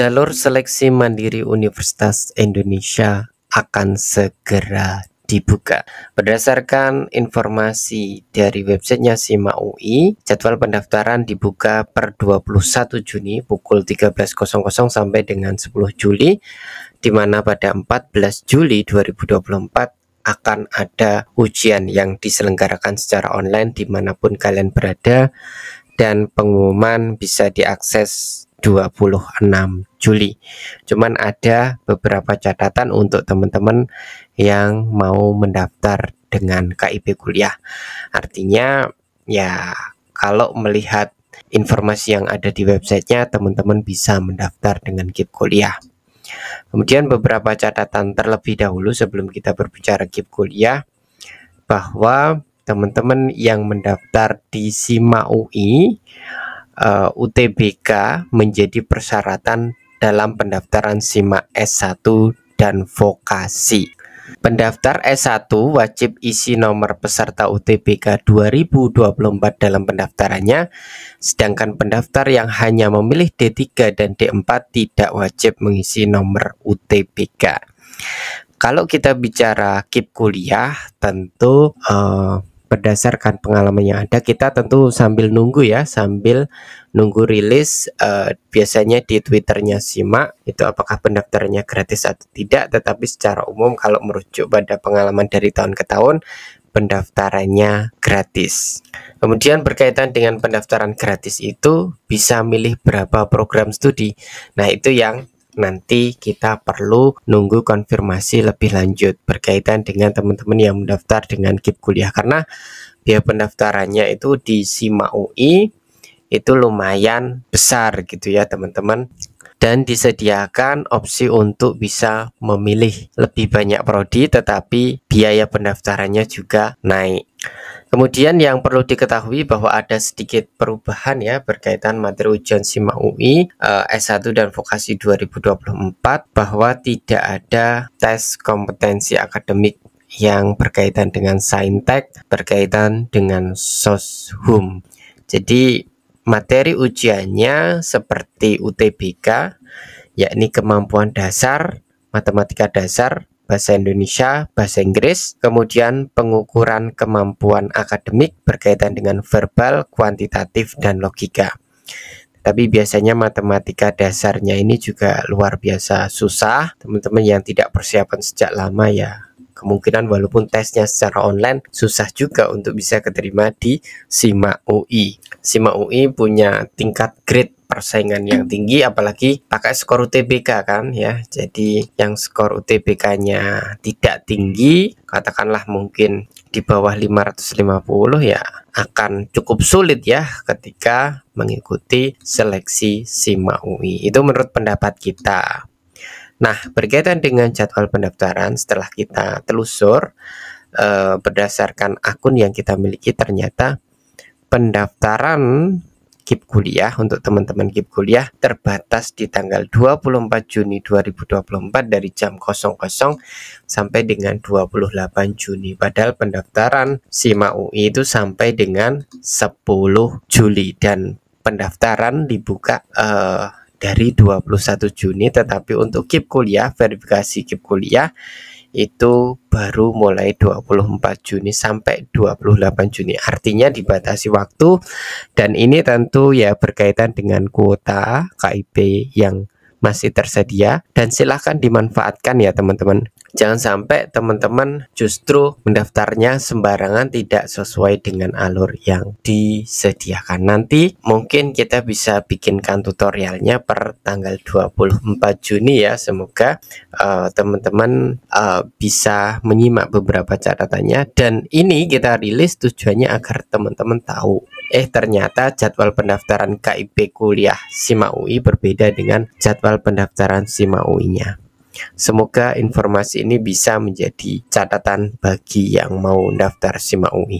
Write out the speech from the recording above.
Jalur seleksi mandiri Universitas Indonesia akan segera dibuka. Berdasarkan informasi dari websitenya SIMA UI, jadwal pendaftaran dibuka per 21 Juni pukul 13.00 sampai dengan 10 Juli, di mana pada 14 Juli 2024 akan ada ujian yang diselenggarakan secara online dimanapun kalian berada dan pengumuman bisa diakses 26 Juli. Cuman ada beberapa catatan untuk teman-teman yang mau mendaftar dengan KIP kuliah. Artinya ya kalau melihat informasi yang ada di websitenya teman-teman bisa mendaftar dengan KIP kuliah. Kemudian beberapa catatan terlebih dahulu sebelum kita berbicara KIP kuliah bahwa teman-teman yang mendaftar di SIMA UI uh, eh, UTBK menjadi persyaratan dalam pendaftaran SIMA S1 dan vokasi. Pendaftar S1 wajib isi nomor peserta UTBK 2024 dalam pendaftarannya, sedangkan pendaftar yang hanya memilih D3 dan D4 tidak wajib mengisi nomor UTBK. Kalau kita bicara KIP kuliah, tentu uh, berdasarkan pengalaman yang ada kita tentu sambil nunggu ya sambil nunggu rilis uh, biasanya di twitternya simak itu apakah pendaftarannya gratis atau tidak tetapi secara umum kalau merujuk pada pengalaman dari tahun ke tahun pendaftarannya gratis kemudian berkaitan dengan pendaftaran gratis itu bisa milih berapa program studi nah itu yang nanti kita perlu nunggu konfirmasi lebih lanjut berkaitan dengan teman-teman yang mendaftar dengan KIP kuliah karena biaya pendaftarannya itu di SIMA UI itu lumayan besar gitu ya teman-teman dan disediakan opsi untuk bisa memilih lebih banyak prodi tetapi biaya pendaftarannya juga naik. Kemudian yang perlu diketahui bahwa ada sedikit perubahan ya berkaitan materi ujian SIMA UI eh, S1 dan Vokasi 2024 bahwa tidak ada tes kompetensi akademik yang berkaitan dengan saintek, berkaitan dengan soshum. Jadi materi ujiannya seperti UTBK, yakni kemampuan dasar, matematika dasar, bahasa Indonesia, bahasa Inggris, kemudian pengukuran kemampuan akademik berkaitan dengan verbal, kuantitatif, dan logika. Tapi biasanya matematika dasarnya ini juga luar biasa susah. Teman-teman yang tidak persiapan sejak lama ya kemungkinan walaupun tesnya secara online susah juga untuk bisa keterima di SIMA UI. SIMA UI punya tingkat grade persaingan yang tinggi apalagi pakai skor UTBK kan ya jadi yang skor UTBK-nya tidak tinggi katakanlah mungkin di bawah 550 ya akan cukup sulit ya ketika mengikuti seleksi SIMA UI itu menurut pendapat kita Nah, berkaitan dengan jadwal pendaftaran, setelah kita telusur eh, berdasarkan akun yang kita miliki, ternyata pendaftaran KIP kuliah untuk teman-teman KIP kuliah terbatas di tanggal 24 Juni 2024 dari jam 00 sampai dengan 28 Juni. Padahal pendaftaran SIMA UI itu sampai dengan 10 Juli dan pendaftaran dibuka eh, dari 21 Juni tetapi untuk KIP kuliah verifikasi KIP kuliah itu baru mulai 24 Juni sampai 28 Juni artinya dibatasi waktu dan ini tentu ya berkaitan dengan kuota KIP yang masih tersedia dan silahkan dimanfaatkan ya teman-teman Jangan sampai teman-teman justru mendaftarnya sembarangan tidak sesuai dengan alur yang disediakan. Nanti mungkin kita bisa bikinkan tutorialnya per tanggal 24 Juni ya. Semoga eh, teman-teman uh, uh, bisa menyimak beberapa catatannya dan ini kita rilis tujuannya agar teman-teman tahu Eh ternyata jadwal pendaftaran KIP kuliah SIMA UI berbeda dengan jadwal pendaftaran SIMA UI-nya. Semoga informasi ini bisa menjadi catatan bagi yang mau daftar SIMA UI.